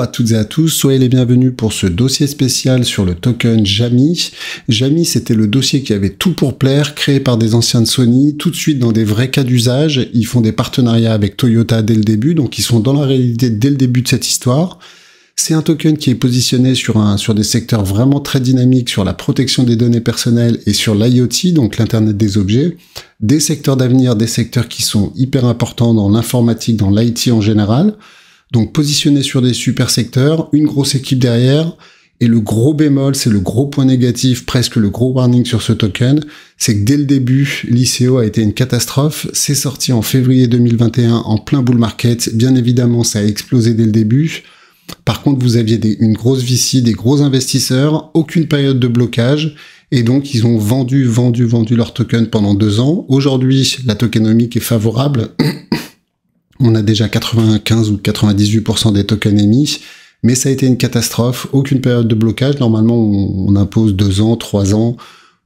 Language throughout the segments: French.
à toutes et à tous, soyez les bienvenus pour ce dossier spécial sur le token Jamy. Jamy, c'était le dossier qui avait tout pour plaire, créé par des anciens de Sony, tout de suite dans des vrais cas d'usage. Ils font des partenariats avec Toyota dès le début, donc ils sont dans la réalité dès le début de cette histoire. C'est un token qui est positionné sur, un, sur des secteurs vraiment très dynamiques, sur la protection des données personnelles et sur l'IoT, donc l'Internet des objets. Des secteurs d'avenir, des secteurs qui sont hyper importants dans l'informatique, dans l'IT en général. Donc positionné sur des super secteurs, une grosse équipe derrière. Et le gros bémol, c'est le gros point négatif, presque le gros warning sur ce token, c'est que dès le début, l'ICO a été une catastrophe. C'est sorti en février 2021 en plein bull market. Bien évidemment, ça a explosé dès le début. Par contre, vous aviez une grosse VC, des gros investisseurs, aucune période de blocage. Et donc, ils ont vendu, vendu, vendu leur token pendant deux ans. Aujourd'hui, la tokenomique est favorable on a déjà 95 ou 98% des tokens émis, mais ça a été une catastrophe, aucune période de blocage. Normalement, on, impose deux ans, trois ans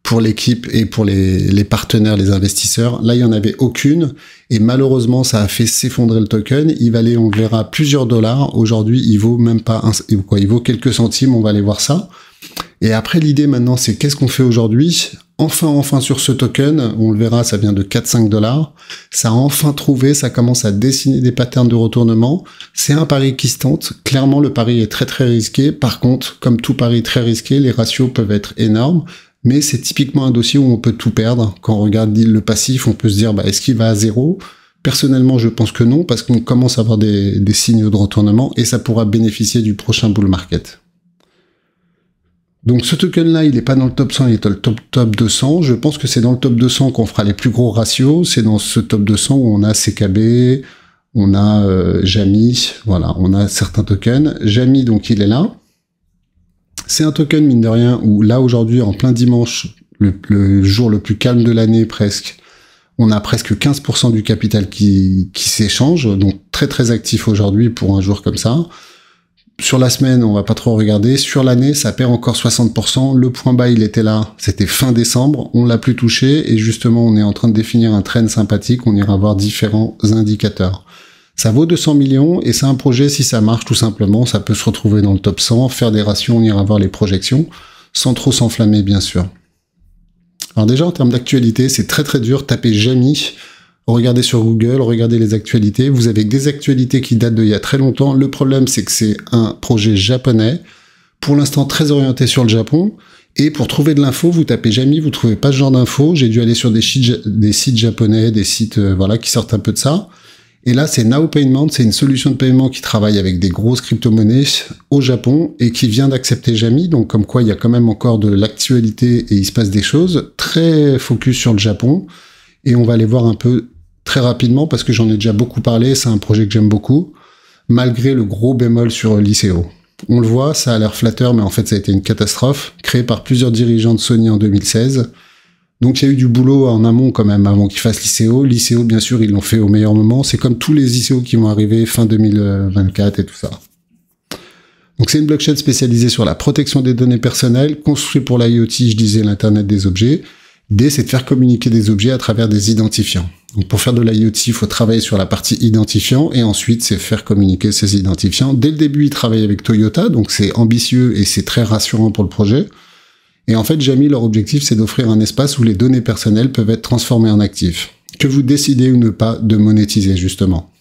pour l'équipe et pour les, partenaires, les investisseurs. Là, il n'y en avait aucune. Et malheureusement, ça a fait s'effondrer le token. Il valait, on verra, plusieurs dollars. Aujourd'hui, il vaut même pas un, quoi, il vaut quelques centimes. On va aller voir ça. Et après, l'idée maintenant, c'est qu'est-ce qu'on fait aujourd'hui Enfin, enfin sur ce token, on le verra, ça vient de 4-5 dollars. Ça a enfin trouvé, ça commence à dessiner des patterns de retournement. C'est un pari qui se tente. Clairement, le pari est très très risqué. Par contre, comme tout pari très risqué, les ratios peuvent être énormes. Mais c'est typiquement un dossier où on peut tout perdre. Quand on regarde le passif, on peut se dire, bah, est-ce qu'il va à zéro Personnellement, je pense que non, parce qu'on commence à avoir des, des signaux de retournement et ça pourra bénéficier du prochain bull market. Donc ce token-là, il n'est pas dans le top 100, il est dans le top, top 200. Je pense que c'est dans le top 200 qu'on fera les plus gros ratios. C'est dans ce top 200 où on a CKB, on a euh, Jamy, voilà, on a certains tokens. Jamy, donc il est là. C'est un token, mine de rien, où là aujourd'hui, en plein dimanche, le, jour le plus calme de l'année presque, on a presque 15% du capital qui, qui s'échange, donc très très actif aujourd'hui pour un jour comme ça sur la semaine, on va pas trop regarder. Sur l'année, ça perd encore 60%. Le point bas, il était là. C'était fin décembre. On l'a plus touché. Et justement, on est en train de définir un train sympathique. On ira voir différents indicateurs. Ça vaut 200 millions et c'est un projet, si ça marche tout simplement, ça peut se retrouver dans le top 100, faire des rations, on ira voir les projections, sans trop s'enflammer bien sûr. Alors déjà en termes d'actualité, c'est très très dur, taper Jamie, Regardez sur Google, regardez les actualités. Vous avez des actualités qui datent d'il y a très longtemps. Le problème, c'est que c'est un projet japonais, pour l'instant très orienté sur le Japon. Et pour trouver de l'info, vous tapez Jamy, vous trouvez pas ce genre d'info. J'ai dû aller sur des sites, japonais, des sites euh, voilà qui sortent un peu de ça. Et là, c'est Now Payment, c'est une solution de paiement qui travaille avec des grosses crypto-monnaies au Japon et qui vient d'accepter Jamy. Donc, comme quoi, il y a quand même encore de l'actualité et il se passe des choses. Très focus sur le Japon. Et on va aller voir un peu très rapidement parce que j'en ai déjà beaucoup parlé, c'est un projet que j'aime beaucoup, malgré le gros bémol sur l'ICO. On le voit, ça a l'air flatteur, mais en fait ça a été une catastrophe, créée par plusieurs dirigeants de Sony en 2016. Donc il y a eu du boulot en amont quand même avant qu'ils fassent l'ICO. L'ICO, bien sûr, ils l'ont fait au meilleur moment. C'est comme tous les ICO qui vont arriver fin 2024 et tout ça. Donc c'est une blockchain spécialisée sur la protection des données personnelles, construite pour l'IoT, je disais l'Internet des objets. D, c'est de faire communiquer des objets à travers des identifiants. Donc pour faire de l'IoT, il faut travailler sur la partie identifiant et ensuite c'est faire communiquer ces identifiants. Dès le début, ils travaillent avec Toyota, donc c'est ambitieux et c'est très rassurant pour le projet. Et en fait, Jamie, leur objectif, c'est d'offrir un espace où les données personnelles peuvent être transformées en actifs, que vous décidez ou ne pas de monétiser justement.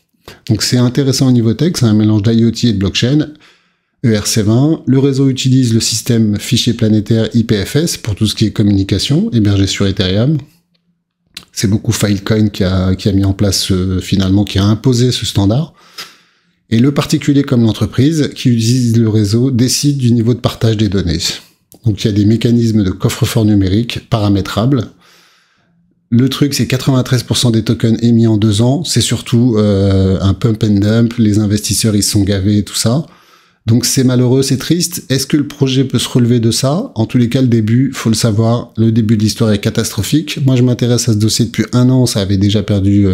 Donc c'est intéressant au niveau tech, c'est un mélange d'IoT et de blockchain. ERC20, le réseau utilise le système fichier planétaire IPFS pour tout ce qui est communication, hébergé sur Ethereum, c'est beaucoup Filecoin qui a, qui a mis en place euh, finalement, qui a imposé ce standard. Et le particulier comme l'entreprise qui utilise le réseau décide du niveau de partage des données. Donc il y a des mécanismes de coffre-fort numérique paramétrables. Le truc, c'est 93% des tokens émis en deux ans. C'est surtout euh, un pump and dump. Les investisseurs, ils sont gavés, tout ça. Donc c'est malheureux, c'est triste. Est-ce que le projet peut se relever de ça En tous les cas, le début, faut le savoir, le début de l'histoire est catastrophique. Moi, je m'intéresse à ce dossier depuis un an, ça avait déjà perdu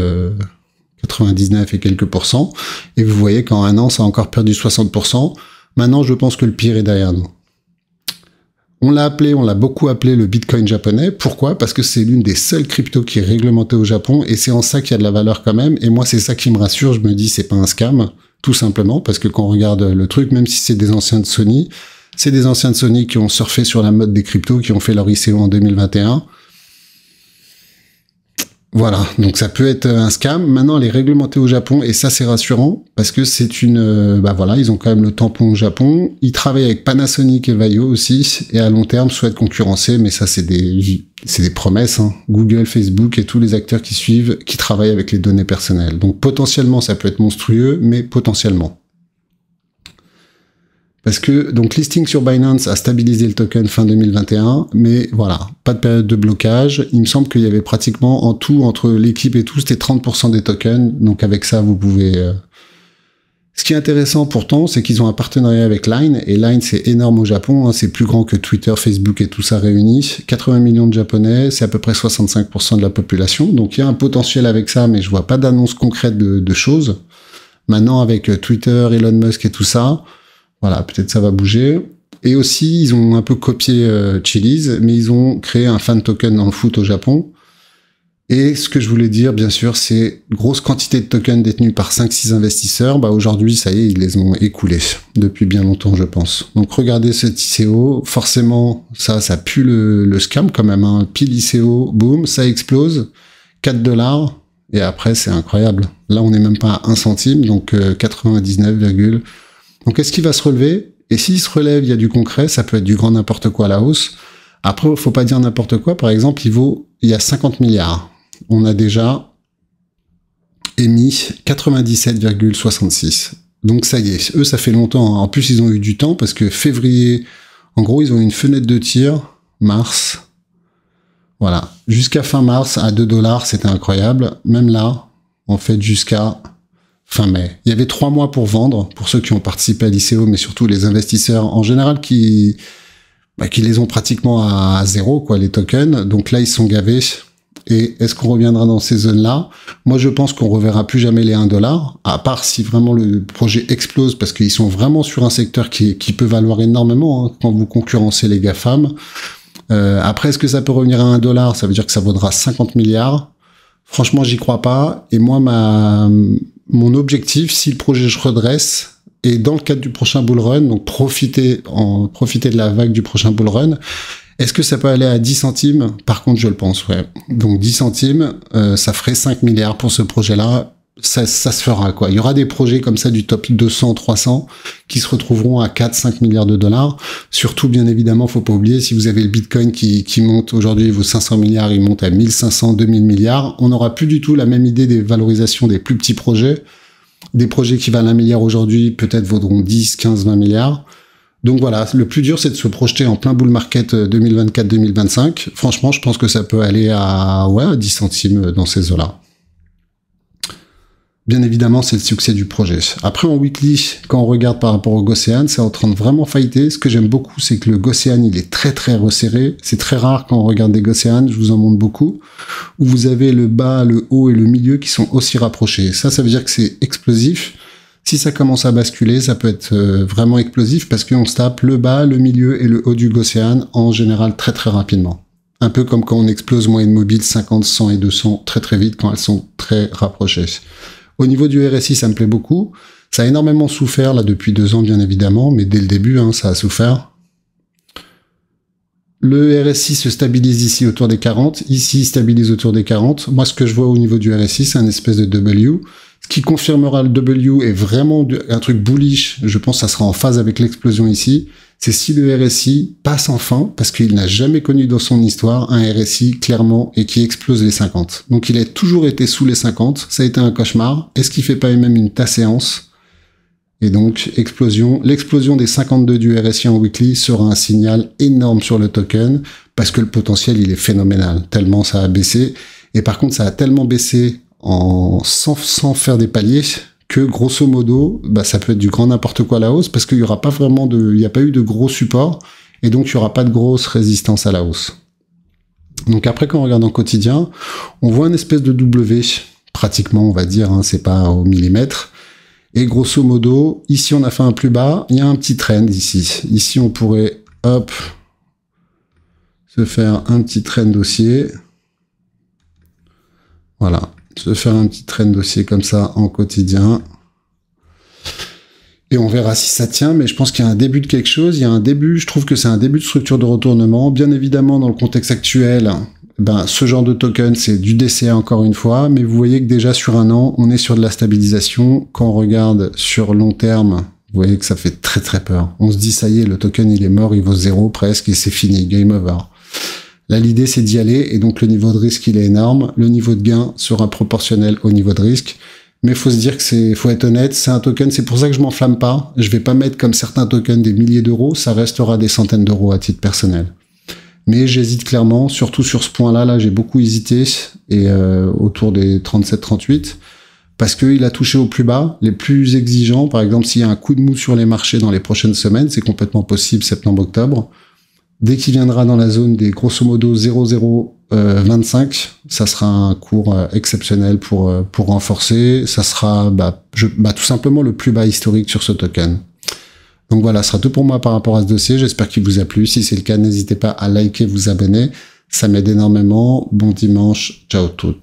99 euh, et quelques pourcents. Et vous voyez qu'en un an, ça a encore perdu 60%. Maintenant, je pense que le pire est derrière nous. On l'a appelé, on l'a beaucoup appelé le Bitcoin japonais. Pourquoi Parce que c'est l'une des seules cryptos qui est réglementée au Japon et c'est en ça qu'il y a de la valeur quand même. Et moi, c'est ça qui me rassure. Je me dis, c'est pas un scam tout simplement, parce que quand on regarde le truc, même si c'est des anciens de Sony, c'est des anciens de Sony qui ont surfé sur la mode des cryptos, qui ont fait leur ICO en 2021. Voilà, donc ça peut être un scam. Maintenant, elle est réglementée au Japon et ça c'est rassurant parce que c'est une, euh, bah voilà, ils ont quand même le tampon au Japon. Ils travaillent avec Panasonic et Vaio aussi et à long terme souhaitent concurrencer, mais ça c'est des c'est des promesses, hein. Google, Facebook et tous les acteurs qui suivent, qui travaillent avec les données personnelles. Donc potentiellement, ça peut être monstrueux, mais potentiellement. Parce que donc listing sur Binance a stabilisé le token fin 2021, mais voilà, pas de période de blocage. Il me semble qu'il y avait pratiquement en tout entre l'équipe et tout, c'était 30% des tokens. Donc avec ça, vous pouvez euh, ce qui est intéressant pourtant, c'est qu'ils ont un partenariat avec Line, et Line c'est énorme au Japon, hein, c'est plus grand que Twitter, Facebook et tout ça réunis. 80 millions de Japonais, c'est à peu près 65% de la population, donc il y a un potentiel avec ça, mais je vois pas d'annonce concrète de, choses. Maintenant avec euh, Twitter, Elon Musk et tout ça, voilà, peut-être ça va bouger. Et aussi, ils ont un peu copié euh, Chili's, mais ils ont créé un fan token dans le foot au Japon et ce que je voulais dire, bien sûr, c'est grosse quantité de tokens détenus par 5-6 investisseurs. Bah, aujourd'hui, ça y est, ils les ont écoulés depuis bien longtemps, je pense. Donc, regardez cet ICO. Forcément, ça, ça pue le, scam quand même. Hein. Pile ICO, boum, ça explose. 4 dollars. Et après, c'est incroyable. Là, on n'est même pas à 1 centime, donc 99, euh, donc, est-ce qu'il va se relever? Et s'il se relève, il y a du concret. Ça peut être du grand n'importe quoi à la hausse. Après, faut pas dire n'importe quoi. Par exemple, il vaut, il y a 50 milliards on a déjà émis 97,66. Donc ça y est, eux ça fait longtemps. Hein. En plus ils ont eu du temps parce que février, en gros ils ont une fenêtre de tir, mars. Voilà, jusqu'à fin mars à 2 dollars, c'était incroyable. Même là, en fait jusqu'à fin mai. Il y avait trois mois pour vendre, pour ceux qui ont participé à l'ICO, mais surtout les investisseurs en général qui, bah, qui les ont pratiquement à, à zéro, quoi, les tokens. Donc là, ils sont gavés. Et est-ce qu'on reviendra dans ces zones-là Moi, je pense qu'on reverra plus jamais les 1 dollar, à part si vraiment le projet explose, parce qu'ils sont vraiment sur un secteur qui, qui peut valoir énormément hein, quand vous concurrencez les GAFAM. Euh, après, est-ce que ça peut revenir à 1 dollar Ça veut dire que ça vaudra 50 milliards. Franchement, j'y crois pas. Et moi, ma, mon objectif, si le projet je redresse, et dans le cadre du prochain bull run, donc profiter, en, profiter de la vague du prochain bull run, est-ce que ça peut aller à 10 centimes Par contre, je le pense, ouais. Donc 10 centimes, euh, ça ferait 5 milliards pour ce projet-là. Ça, ça, se fera, quoi. Il y aura des projets comme ça du top 200, 300 qui se retrouveront à 4, 5 milliards de dollars. Surtout, bien évidemment, faut pas oublier, si vous avez le bitcoin qui, qui monte aujourd'hui, vos 500 milliards, il monte à 1500, 2000 milliards. On n'aura plus du tout la même idée des valorisations des plus petits projets. Des projets qui valent 1 milliard aujourd'hui, peut-être vaudront 10, 15, 20 milliards. Donc voilà, le plus dur, c'est de se projeter en plein bull market 2024-2025. Euh, Franchement, je pense que ça peut aller à, ouais, 10 centimes euh, dans ces eaux-là. Bien évidemment, c'est le succès du projet. Après, en weekly, quand on regarde par rapport au gosséane c'est en train de vraiment fighter. Ce que j'aime beaucoup, c'est que le gosséane il est très très resserré. C'est très rare quand on regarde des gosséane je vous en montre beaucoup, où vous avez le bas, le haut et le milieu qui sont aussi rapprochés. Ça, ça veut dire que c'est explosif. Si ça commence à basculer, ça peut être euh, vraiment explosif parce qu'on se tape le bas, le milieu et le haut du Gaussian en général très très rapidement. Un peu comme quand on explose moyenne mobile 50, 100 et 200 très très vite quand elles sont très rapprochées. Au niveau du RSI, ça me plaît beaucoup. Ça a énormément souffert là depuis deux ans bien évidemment, mais dès le début, hein, ça a souffert. Le RSI se stabilise ici autour des 40, ici il stabilise autour des 40. Moi, ce que je vois au niveau du RSI, c'est un espèce de W. Ce qui confirmera le W est vraiment un truc bullish, je pense que ça sera en phase avec l'explosion ici, c'est si le RSI passe enfin, parce qu'il n'a jamais connu dans son histoire un RSI clairement et qui explose les 50. Donc il a toujours été sous les 50, ça a été un cauchemar. Est-ce qu'il fait pas même une tasse séance Et donc, explosion, l'explosion des 52 du RSI en weekly sera un signal énorme sur le token, parce que le potentiel il est phénoménal, tellement ça a baissé. Et par contre, ça a tellement baissé en sans, faire des paliers que grosso modo, bah, ça peut être du grand n'importe quoi la hausse parce qu'il n'y aura pas vraiment de, il n'y a pas eu de gros support et donc il n'y aura pas de grosse résistance à la hausse. Donc après, quand on regarde en quotidien, on voit une espèce de W, pratiquement, on va dire, hein, c'est pas au millimètre. Et grosso modo, ici on a fait un plus bas, il y a un petit trend ici. Ici on pourrait, hop, se faire un petit trend dossier de faire un petit train de dossier comme ça en quotidien. Et on verra si ça tient, mais je pense qu'il y a un début de quelque chose. Il y a un début, je trouve que c'est un début de structure de retournement. Bien évidemment, dans le contexte actuel, ben, ce genre de token, c'est du décès encore une fois, mais vous voyez que déjà sur un an, on est sur de la stabilisation. Quand on regarde sur long terme, vous voyez que ça fait très très peur. On se dit, ça y est, le token, il est mort, il vaut zéro presque, et c'est fini, game over. Là, l'idée, c'est d'y aller, et donc le niveau de risque, il est énorme. Le niveau de gain sera proportionnel au niveau de risque. Mais faut se dire que c'est, faut être honnête, c'est un token. C'est pour ça que je m'enflamme pas. Je vais pas mettre comme certains tokens des milliers d'euros. Ça restera des centaines d'euros à titre personnel. Mais j'hésite clairement, surtout sur ce point-là. Là, j'ai beaucoup hésité et euh, autour des 37-38 parce qu'il a touché au plus bas. Les plus exigeants, par exemple, s'il y a un coup de mou sur les marchés dans les prochaines semaines, c'est complètement possible septembre-octobre. Dès qu'il viendra dans la zone des grosso modo 0,025, euh, ça sera un cours euh, exceptionnel pour euh, pour renforcer. Ça sera bah, je, bah, tout simplement le plus bas historique sur ce token. Donc voilà, ce sera tout pour moi par rapport à ce dossier. J'espère qu'il vous a plu. Si c'est le cas, n'hésitez pas à liker, vous abonner. Ça m'aide énormément. Bon dimanche. Ciao tout.